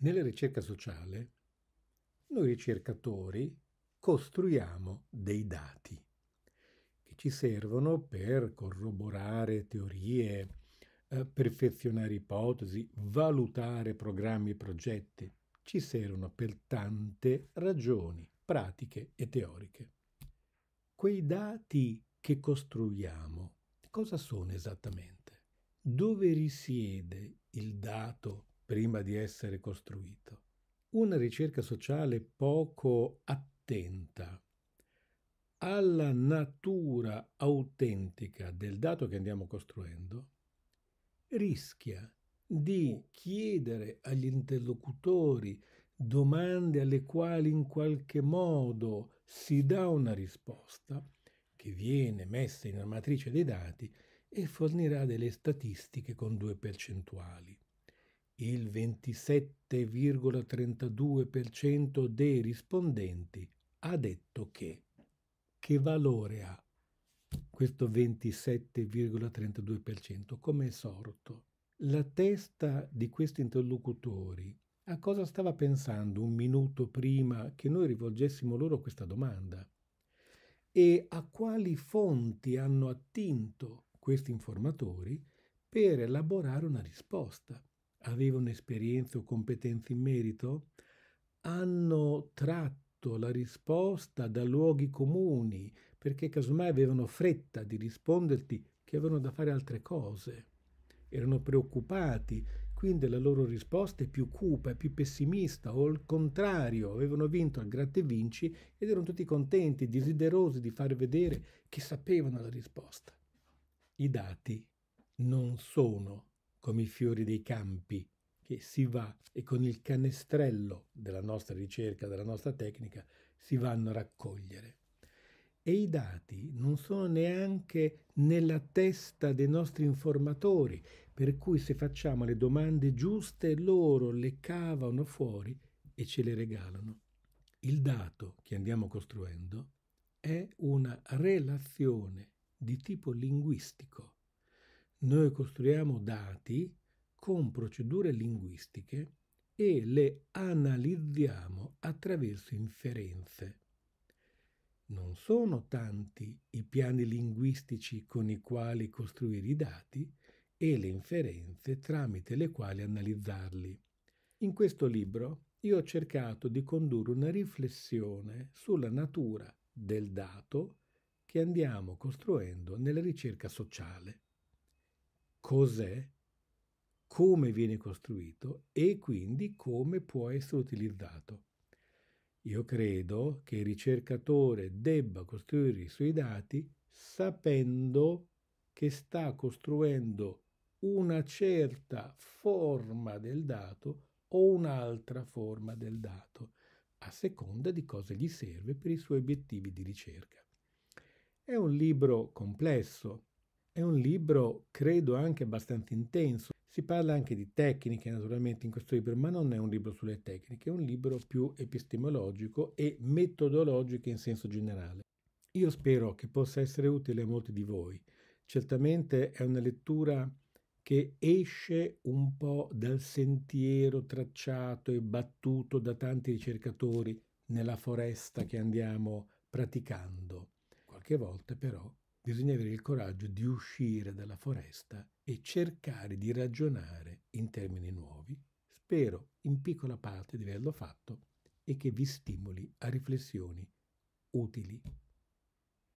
Nella ricerca sociale, noi ricercatori costruiamo dei dati che ci servono per corroborare teorie, eh, perfezionare ipotesi, valutare programmi e progetti. Ci servono per tante ragioni pratiche e teoriche. Quei dati che costruiamo, cosa sono esattamente? Dove risiede il dato prima di essere costruito. Una ricerca sociale poco attenta alla natura autentica del dato che andiamo costruendo rischia di chiedere agli interlocutori domande alle quali in qualche modo si dà una risposta che viene messa in una matrice dei dati e fornirà delle statistiche con due percentuali. Il 27,32% dei rispondenti ha detto che. Che valore ha questo 27,32%? Come è sorto? La testa di questi interlocutori a cosa stava pensando un minuto prima che noi rivolgessimo loro questa domanda e a quali fonti hanno attinto questi informatori per elaborare una risposta avevano esperienze o competenze in merito, hanno tratto la risposta da luoghi comuni, perché casomai avevano fretta di risponderti che avevano da fare altre cose, erano preoccupati, quindi la loro risposta è più cupa, è più pessimista, o al contrario, avevano vinto al gratte vinci ed erano tutti contenti, desiderosi di far vedere che sapevano la risposta. I dati non sono come i fiori dei campi, che si va e con il canestrello della nostra ricerca, della nostra tecnica, si vanno a raccogliere. E i dati non sono neanche nella testa dei nostri informatori, per cui se facciamo le domande giuste loro le cavano fuori e ce le regalano. Il dato che andiamo costruendo è una relazione di tipo linguistico noi costruiamo dati con procedure linguistiche e le analizziamo attraverso inferenze. Non sono tanti i piani linguistici con i quali costruire i dati e le inferenze tramite le quali analizzarli. In questo libro io ho cercato di condurre una riflessione sulla natura del dato che andiamo costruendo nella ricerca sociale cos'è, come viene costruito e quindi come può essere utilizzato. Io credo che il ricercatore debba costruire i suoi dati sapendo che sta costruendo una certa forma del dato o un'altra forma del dato, a seconda di cosa gli serve per i suoi obiettivi di ricerca. È un libro complesso, è un libro, credo, anche abbastanza intenso. Si parla anche di tecniche, naturalmente, in questo libro, ma non è un libro sulle tecniche, è un libro più epistemologico e metodologico in senso generale. Io spero che possa essere utile a molti di voi. Certamente è una lettura che esce un po' dal sentiero tracciato e battuto da tanti ricercatori nella foresta che andiamo praticando. Qualche volta però bisogna avere il coraggio di uscire dalla foresta e cercare di ragionare in termini nuovi. Spero in piccola parte di averlo fatto e che vi stimoli a riflessioni utili.